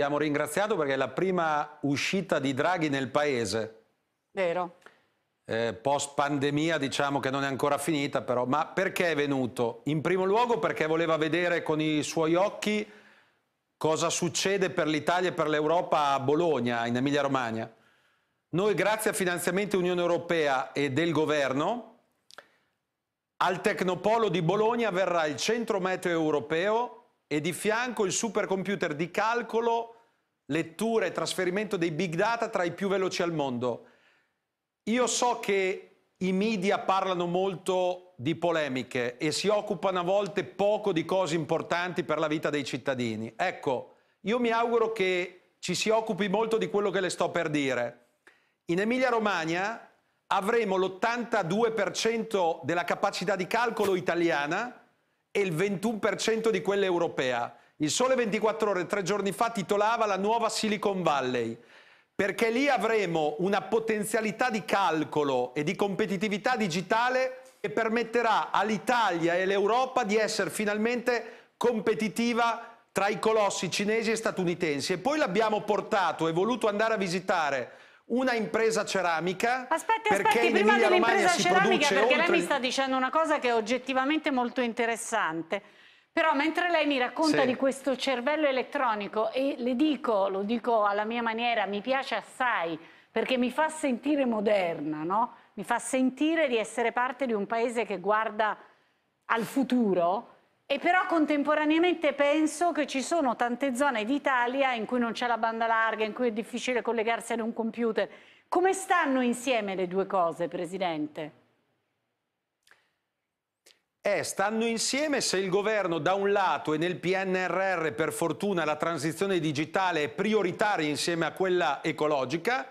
abbiamo ringraziato perché è la prima uscita di Draghi nel paese. Vero. Eh, post pandemia diciamo che non è ancora finita però, ma perché è venuto? In primo luogo perché voleva vedere con i suoi occhi cosa succede per l'Italia e per l'Europa a Bologna, in Emilia Romagna. Noi grazie a finanziamenti Unione Europea e del governo al Tecnopolo di Bologna verrà il Centro Meteo Europeo e di fianco il supercomputer di calcolo, lettura e trasferimento dei big data tra i più veloci al mondo. Io so che i media parlano molto di polemiche e si occupano a volte poco di cose importanti per la vita dei cittadini. Ecco, io mi auguro che ci si occupi molto di quello che le sto per dire. In Emilia-Romagna avremo l'82% della capacità di calcolo italiana e il 21% di quella europea. Il Sole 24 ore tre giorni fa titolava la nuova Silicon Valley, perché lì avremo una potenzialità di calcolo e di competitività digitale che permetterà all'Italia e all'Europa di essere finalmente competitiva tra i colossi cinesi e statunitensi. E poi l'abbiamo portato e voluto andare a visitare una impresa ceramica. Aspetta, aspetti, prima dell'impresa ceramica, perché oltre... lei mi sta dicendo una cosa che è oggettivamente molto interessante. Però mentre lei mi racconta sì. di questo cervello elettronico e le dico, lo dico alla mia maniera, mi piace assai perché mi fa sentire moderna, no? Mi fa sentire di essere parte di un paese che guarda al futuro e però contemporaneamente penso che ci sono tante zone d'Italia in cui non c'è la banda larga, in cui è difficile collegarsi ad un computer. Come stanno insieme le due cose, Presidente? Eh, stanno insieme se il governo da un lato e nel PNRR per fortuna la transizione digitale è prioritaria insieme a quella ecologica,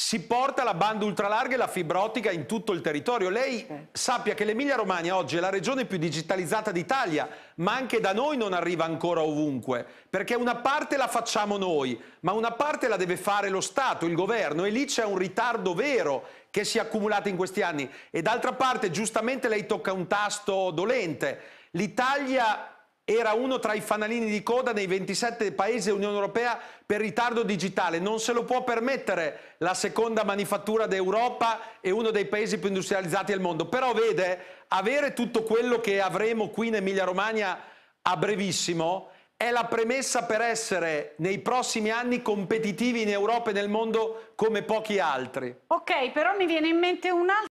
si porta la banda ultralarga e la fibra ottica in tutto il territorio. Lei eh. sappia che l'Emilia Romagna oggi è la regione più digitalizzata d'Italia, ma anche da noi non arriva ancora ovunque, perché una parte la facciamo noi, ma una parte la deve fare lo Stato, il governo, e lì c'è un ritardo vero che si è accumulato in questi anni. E d'altra parte, giustamente lei tocca un tasto dolente. L'Italia era uno tra i fanalini di coda nei 27 paesi dell'Unione Europea per ritardo digitale. Non se lo può permettere la seconda manifattura d'Europa e uno dei paesi più industrializzati al mondo. Però vede, avere tutto quello che avremo qui in Emilia-Romagna a brevissimo è la premessa per essere nei prossimi anni competitivi in Europa e nel mondo come pochi altri. Ok, però mi viene in mente un altro